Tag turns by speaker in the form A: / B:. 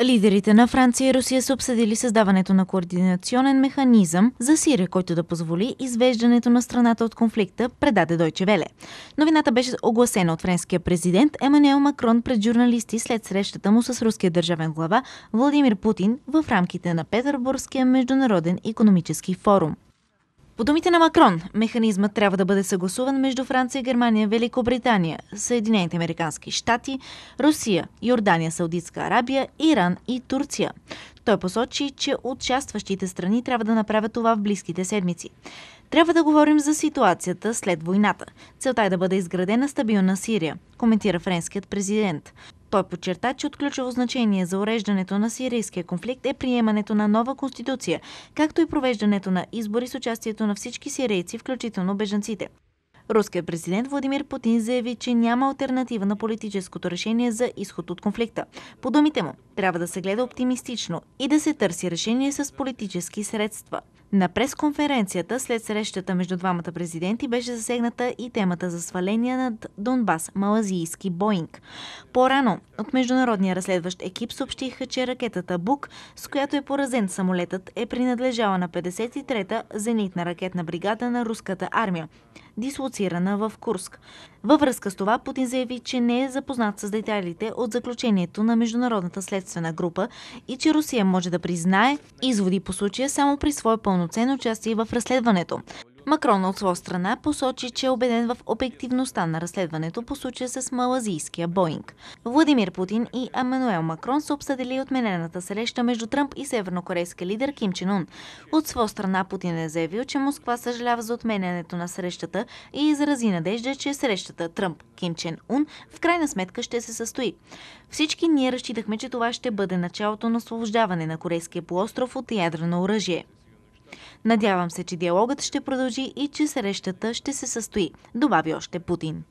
A: Лидерите на Франция и Русия са обсъдили създаването на координационен механизъм за Сирия, който да позволи извеждането на страната от конфликта, предаде Дойче Веле. Новината беше огласена от френския президент Еммануел Макрон пред журналисти след срещата му с руския държавен глава Владимир Путин в рамките на Петербургския международен економически форум. По думите на Макрон, механизмът трябва да бъде съгласуван между Франция, Германия, Великобритания, Съединените американски щати, Русия, Йордания, Саудитска Арабия, Иран и Турция. Той посочи, че участващите страни трябва да направят това в близките седмици. Трябва да говорим за ситуацията след войната. Целта е да бъде изградена стабилна Сирия, коментира френският президент. Той подчерта, че от ключово значение за уреждането на сирийския конфликт е приемането на нова конституция, както и провеждането на избори с участието на всички сирийци, включително бежанците. Руският президент Владимир Путин заяви, че няма альтернатива на политическото решение за изход от конфликта. По думите му, трябва да се гледа оптимистично и да се търси решение с политически средства. На пресконференцията след срещата между двамата президенти беше засегната и темата за сваления над Донбас малазийски Боинг. По-рано от международния разследващ екип съобщиха, че ракетата Бук, с която е поразен самолетът, е принадлежала на 53-та зенитна ракетна бригада на руската армия, дислоцирана в Курск. Във връзка с това Путин заяви, че не е запознат с детайлите от заключението на международната следствие следствена група и че Русия може да признае изводи по случая само при свое пълноценно участие в разследването. Макрон от своя страна посочи, че е убеден в обективността на разследването по случая с малазийския Боинг. Владимир Путин и Амануел Макрон са обсъдили отменената среща между Тръмп и севернокорейския лидер Ким Чен Ун. От своя страна Путин е заявил, че Москва съжалява за отменянето на срещата и изрази надежда, че срещата Тръмп-Ким Чен Ун в крайна сметка ще се състои. Всички ние разчитахме, че това ще бъде началото на освобождаване на Корейския полуостров от ядрено оръжие. Надявам се, че диалогът ще продължи и че срещата ще се състои, добави още Путин.